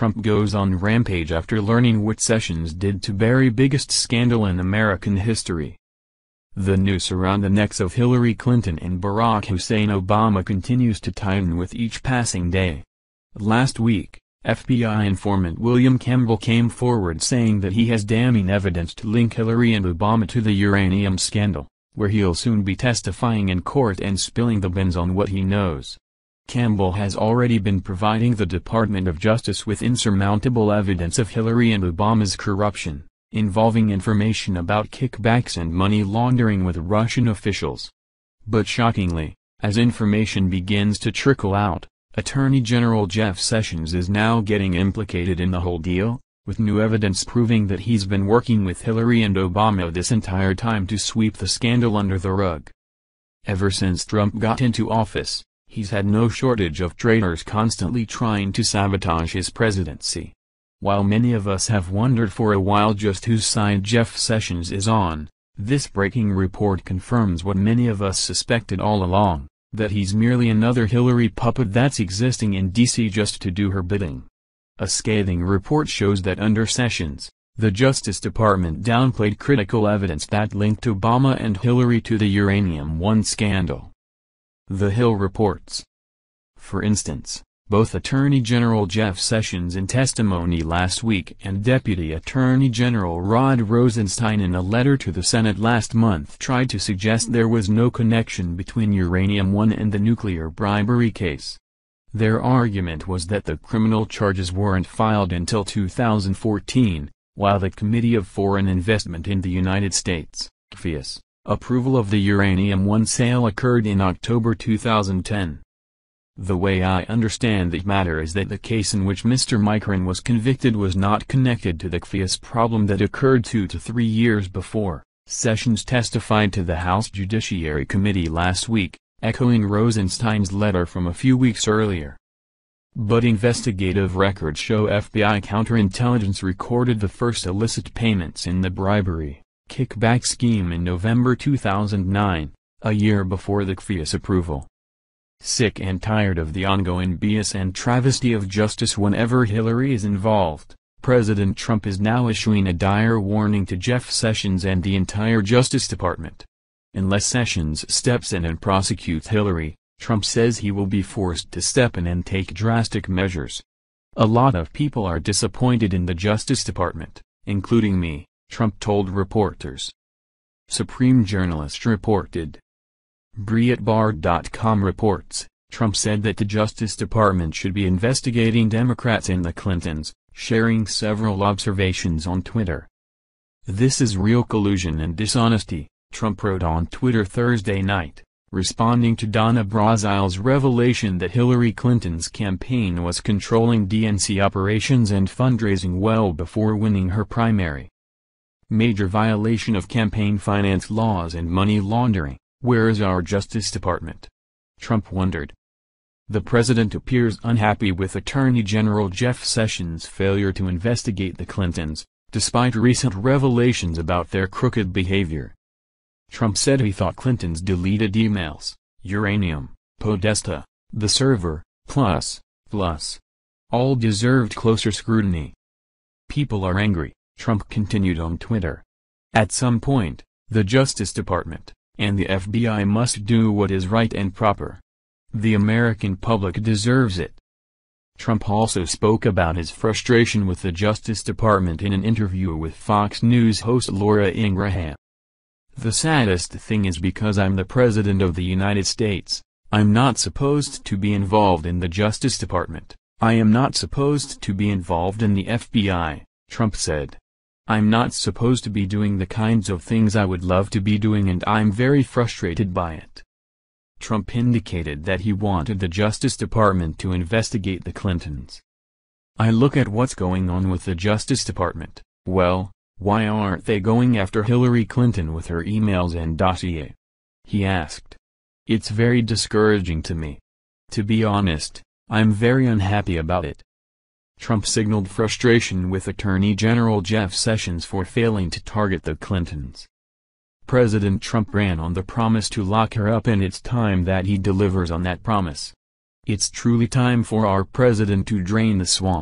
Trump goes on rampage after learning what Sessions did to bury biggest scandal in American history. The noose around the necks of Hillary Clinton and Barack Hussein Obama continues to tighten with each passing day. Last week, FBI informant William Campbell came forward saying that he has damning evidence to link Hillary and Obama to the uranium scandal, where he'll soon be testifying in court and spilling the beans on what he knows. Campbell has already been providing the Department of Justice with insurmountable evidence of Hillary and Obama's corruption, involving information about kickbacks and money laundering with Russian officials. But shockingly, as information begins to trickle out, Attorney General Jeff Sessions is now getting implicated in the whole deal, with new evidence proving that he's been working with Hillary and Obama this entire time to sweep the scandal under the rug. Ever since Trump got into office, he's had no shortage of traitors constantly trying to sabotage his presidency. While many of us have wondered for a while just whose side Jeff Sessions is on, this breaking report confirms what many of us suspected all along, that he's merely another Hillary puppet that's existing in D.C. just to do her bidding. A scathing report shows that under Sessions, the Justice Department downplayed critical evidence that linked Obama and Hillary to the Uranium One scandal. The Hill reports. For instance, both Attorney General Jeff Sessions in testimony last week and Deputy Attorney General Rod Rosenstein in a letter to the Senate last month tried to suggest there was no connection between Uranium One and the nuclear bribery case. Their argument was that the criminal charges weren't filed until 2014, while the Committee of Foreign Investment in the United States, CFIUS, Approval of the uranium-1 sale occurred in October 2010. The way I understand the matter is that the case in which Mr. Micron was convicted was not connected to the CFIUS problem that occurred two to three years before, Sessions testified to the House Judiciary Committee last week, echoing Rosenstein's letter from a few weeks earlier. But investigative records show FBI counterintelligence recorded the first illicit payments in the bribery kickback scheme in November 2009, a year before the CFIUS approval. Sick and tired of the ongoing bias and travesty of justice whenever Hillary is involved, President Trump is now issuing a dire warning to Jeff Sessions and the entire Justice Department. Unless Sessions steps in and prosecutes Hillary, Trump says he will be forced to step in and take drastic measures. A lot of people are disappointed in the Justice Department, including me. Trump told reporters. Supreme Journalist reported. Breitbart.com reports, Trump said that the Justice Department should be investigating Democrats and the Clintons, sharing several observations on Twitter. This is real collusion and dishonesty, Trump wrote on Twitter Thursday night, responding to Donna Brazile's revelation that Hillary Clinton's campaign was controlling DNC operations and fundraising well before winning her primary major violation of campaign finance laws and money laundering, where is our Justice Department? Trump wondered. The president appears unhappy with Attorney General Jeff Sessions' failure to investigate the Clintons, despite recent revelations about their crooked behavior. Trump said he thought Clinton's deleted emails, uranium, Podesta, the server, plus, plus, all deserved closer scrutiny. People are angry. Trump continued on Twitter. At some point, the Justice Department and the FBI must do what is right and proper. The American public deserves it. Trump also spoke about his frustration with the Justice Department in an interview with Fox News host Laura Ingraham. The saddest thing is because I'm the President of the United States, I'm not supposed to be involved in the Justice Department, I am not supposed to be involved in the FBI, Trump said. I'm not supposed to be doing the kinds of things I would love to be doing and I'm very frustrated by it. Trump indicated that he wanted the Justice Department to investigate the Clintons. I look at what's going on with the Justice Department, well, why aren't they going after Hillary Clinton with her emails and dossier? He asked. It's very discouraging to me. To be honest, I'm very unhappy about it. Trump signaled frustration with Attorney General Jeff Sessions for failing to target the Clintons. President Trump ran on the promise to lock her up and it's time that he delivers on that promise. It's truly time for our president to drain the swamp.